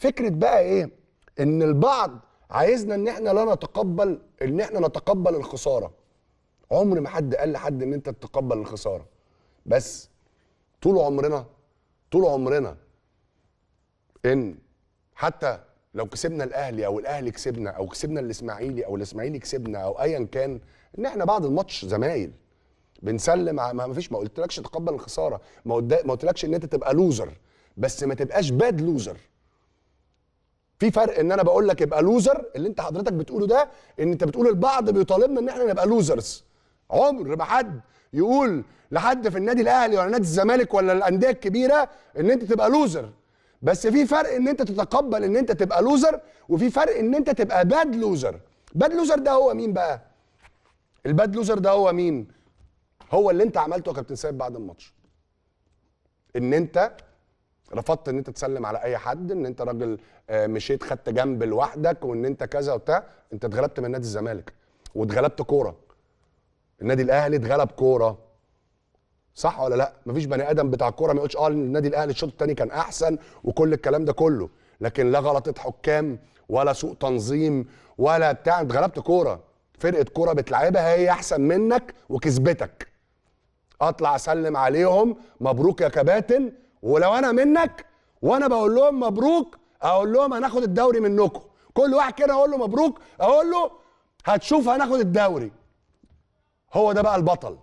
فكره بقى ايه ان البعض عايزنا ان احنا لا نتقبل ان احنا نتقبل الخساره عمر ما حد قال لحد ان انت تتقبل الخساره بس طول عمرنا طول عمرنا ان حتى لو كسبنا الاهلي او الاهلي كسبنا او كسبنا الاسماعيلي او الاسماعيلي كسبنا او ايا كان ان احنا بعد الماتش زمايل بنسلم ما فيش ما قلتلكش تقبل الخساره ما قلتلكش ان انت تبقى لوزر بس ما تبقاش باد لوزر في فرق ان انا بقول لك ابقى لوزر اللي انت حضرتك بتقوله ده ان انت بتقول البعض بيطالبنا ان احنا نبقى لوزرز عمر ما حد يقول لحد في النادي الاهلي ولا نادي الزمالك ولا الانديه الكبيره ان انت تبقى لوزر بس في فرق ان انت تتقبل ان انت تبقى لوزر وفي فرق ان انت تبقى باد لوزر باد لوزر ده هو مين بقى الباد لوزر ده هو مين هو اللي انت عملته يا كابتن سيد بعد الماتش ان انت رفضت ان انت تسلم على اي حد ان انت راجل آه، مشيت خدت جنب لوحدك وان انت كذا وبتاع انت اتغلبت من نادي الزمالك واتغلبت كوره النادي الاهلي اتغلب كوره صح ولا لا مفيش بني ادم بتاع كوره ما يقولش اه النادي الاهلي الشوط الثاني كان احسن وكل الكلام ده كله لكن لا غلطه حكام ولا سوء تنظيم ولا بتاع اتغلبت كوره فرقه كوره بتلعبها هي احسن منك وكسبتك اطلع اسلم عليهم مبروك يا كباتن ولو انا منك وانا بقول لهم مبروك اقول لهم هناخد الدوري منكم كل واحد كده اقول له مبروك اقول له هتشوف هناخد الدوري هو ده بقى البطل